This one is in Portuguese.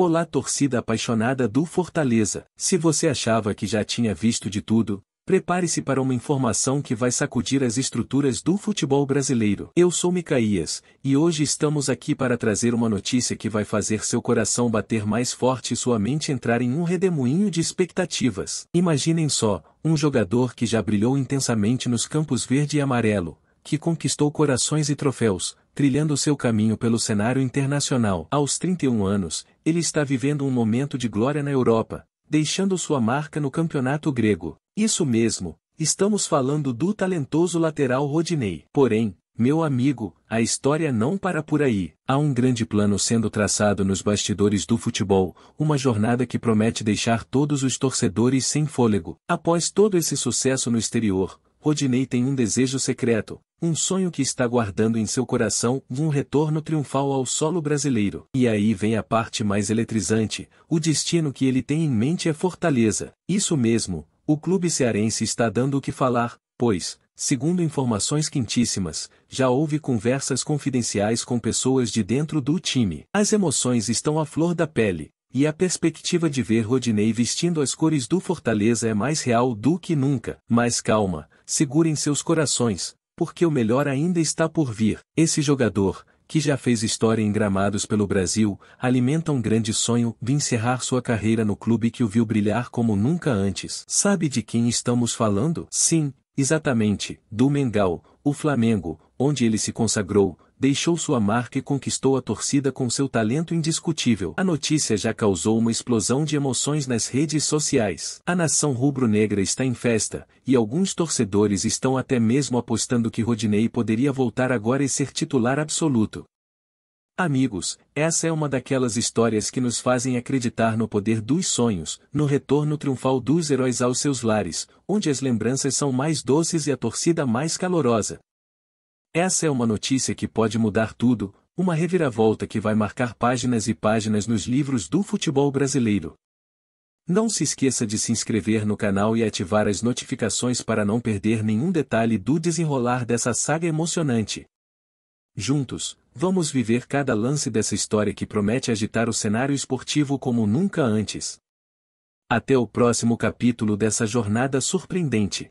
Olá torcida apaixonada do Fortaleza, se você achava que já tinha visto de tudo, prepare-se para uma informação que vai sacudir as estruturas do futebol brasileiro. Eu sou Micaías, e hoje estamos aqui para trazer uma notícia que vai fazer seu coração bater mais forte e sua mente entrar em um redemoinho de expectativas. Imaginem só, um jogador que já brilhou intensamente nos campos verde e amarelo, que conquistou corações e troféus, trilhando seu caminho pelo cenário internacional. Aos 31 anos, ele está vivendo um momento de glória na Europa, deixando sua marca no campeonato grego. Isso mesmo, estamos falando do talentoso lateral Rodinei. Porém, meu amigo, a história não para por aí. Há um grande plano sendo traçado nos bastidores do futebol, uma jornada que promete deixar todos os torcedores sem fôlego. Após todo esse sucesso no exterior, Rodinei tem um desejo secreto, um sonho que está guardando em seu coração um retorno triunfal ao solo brasileiro. E aí vem a parte mais eletrizante, o destino que ele tem em mente é Fortaleza. Isso mesmo, o clube cearense está dando o que falar, pois, segundo informações quentíssimas, já houve conversas confidenciais com pessoas de dentro do time. As emoções estão à flor da pele, e a perspectiva de ver Rodinei vestindo as cores do Fortaleza é mais real do que nunca. Mas calma, segurem seus corações, porque o melhor ainda está por vir. Esse jogador, que já fez história em gramados pelo Brasil, alimenta um grande sonho de encerrar sua carreira no clube que o viu brilhar como nunca antes. Sabe de quem estamos falando? Sim, exatamente, do Mengal, o Flamengo, onde ele se consagrou, deixou sua marca e conquistou a torcida com seu talento indiscutível. A notícia já causou uma explosão de emoções nas redes sociais. A nação rubro-negra está em festa, e alguns torcedores estão até mesmo apostando que Rodinei poderia voltar agora e ser titular absoluto. Amigos, essa é uma daquelas histórias que nos fazem acreditar no poder dos sonhos, no retorno triunfal dos heróis aos seus lares, onde as lembranças são mais doces e a torcida mais calorosa. Essa é uma notícia que pode mudar tudo, uma reviravolta que vai marcar páginas e páginas nos livros do futebol brasileiro. Não se esqueça de se inscrever no canal e ativar as notificações para não perder nenhum detalhe do desenrolar dessa saga emocionante. Juntos, vamos viver cada lance dessa história que promete agitar o cenário esportivo como nunca antes. Até o próximo capítulo dessa jornada surpreendente.